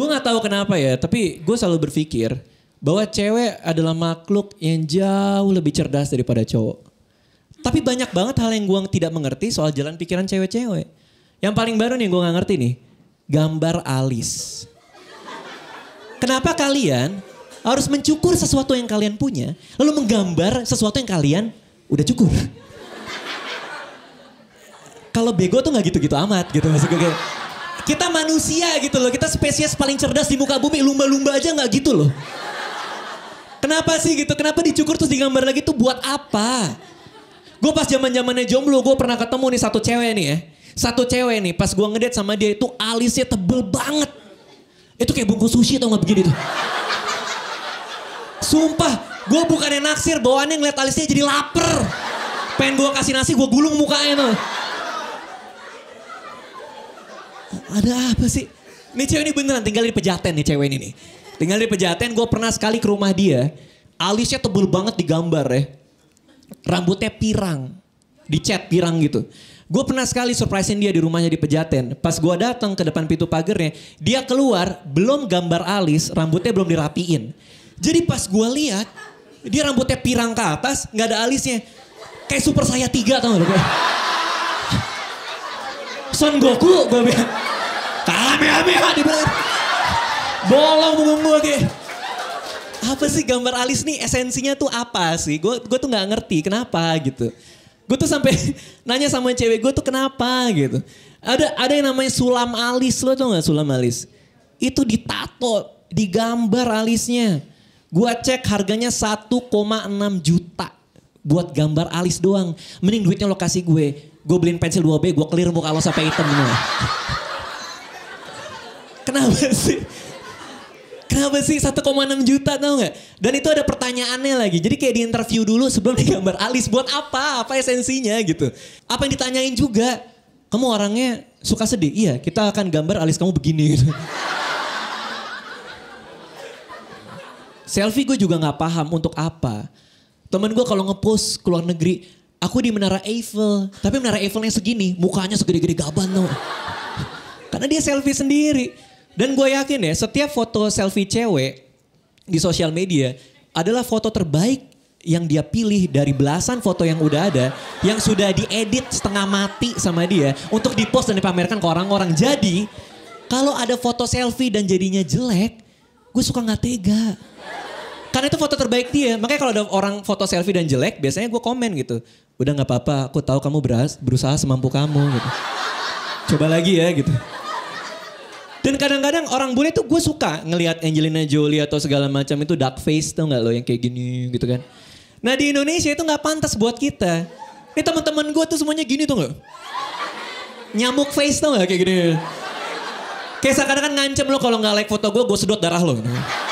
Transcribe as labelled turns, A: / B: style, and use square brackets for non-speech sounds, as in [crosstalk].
A: Gue nggak tahu kenapa ya, tapi gue selalu berpikir bahwa cewek adalah makhluk yang jauh lebih cerdas daripada cowok. Tapi banyak banget hal yang gue tidak mengerti soal jalan pikiran cewek-cewek. Yang paling baru nih gue nggak ngerti nih, gambar alis. Kenapa kalian harus mencukur sesuatu yang kalian punya, lalu menggambar sesuatu yang kalian udah cukur? Kalau bego tuh nggak gitu-gitu amat gitu maksud gue kayak kita manusia gitu loh. Kita spesies paling cerdas di muka bumi. Lumba-lumba aja nggak gitu loh. Kenapa sih gitu? Kenapa dicukur terus digambar lagi tuh buat apa? Gue pas zaman zamannya jomblo, gue pernah ketemu nih satu cewek nih ya. Satu cewek nih, pas gue ngedate sama dia itu alisnya tebel banget. Itu kayak bungkus sushi atau gak begini tuh. Sumpah, gue bukannya naksir, bawaannya ngeliat alisnya jadi lapar. Pengen gue kasih nasi, gue gulung mukanya tuh. Ada apa sih? Ini cewek ini beneran tinggal di pejaten nih cewek ini nih. Tinggal di pejaten, gue pernah sekali ke rumah dia. Alisnya tebel banget digambar ya. Rambutnya pirang. Dicat pirang gitu. Gue pernah sekali surprisein dia di rumahnya di Pejaten. Pas gue datang ke depan pintu pagernya, dia keluar belum gambar alis, rambutnya belum dirapiin. Jadi pas gue lihat, dia rambutnya pirang ke atas, Gak ada alisnya. Kayak super saya tiga tau gak? Son Goku, gue bilang. Kamehameha di belakang. Bolong punggung gue kayak. Apa sih gambar alis nih esensinya tuh apa sih? Gue gue tuh nggak ngerti kenapa gitu. Gue tuh sampai [laughs] nanya sama cewek gue tuh kenapa gitu. Ada ada yang namanya sulam alis lo tau nggak sulam alis? Itu ditato, digambar alisnya. Gue cek harganya 1,6 juta buat gambar alis doang. Mending duitnya lokasi gue. Gue beliin pensil 2B, gue clear muka lo sampai hitam. Gitu. Kenapa sih? Kenapa sih 1,6 juta tau nggak? Dan itu ada pertanyaannya lagi. Jadi kayak di interview dulu sebelum [laughs] digambar alis buat apa? Apa esensinya gitu? Apa yang ditanyain juga? Kamu orangnya suka sedih? Iya, kita akan gambar alis kamu begini gitu. Selfie gue juga gak paham untuk apa. Temen gue kalau ngepost ke luar negeri, aku di Menara Eiffel. Tapi Menara Eiffelnya segini, mukanya segede-gede gaban tau. Karena dia selfie sendiri. Dan gue yakin ya, setiap foto selfie cewek di sosial media adalah foto terbaik yang dia pilih dari belasan foto yang udah ada yang sudah diedit setengah mati sama dia untuk dipost dan dipamerkan ke orang-orang. Jadi kalau ada foto selfie dan jadinya jelek, gue suka nggak tega. Karena itu foto terbaik dia. Makanya kalau ada orang foto selfie dan jelek, biasanya gue komen gitu. Udah nggak apa-apa, aku tahu kamu beras berusaha semampu kamu gitu. Coba lagi ya gitu kadang-kadang orang bule tuh gue suka ngelihat Angelina Jolie atau segala macam itu dark face tuh nggak lo yang kayak gini gitu kan. Nah di Indonesia itu nggak pantas buat kita. Ini teman-teman gue tuh semuanya gini tuh nggak? Nyamuk face tuh nggak kayak gini? Kayak seakan-akan ngancem lo kalau nggak like foto gue, gue sedot darah lo. Gitu. Kan?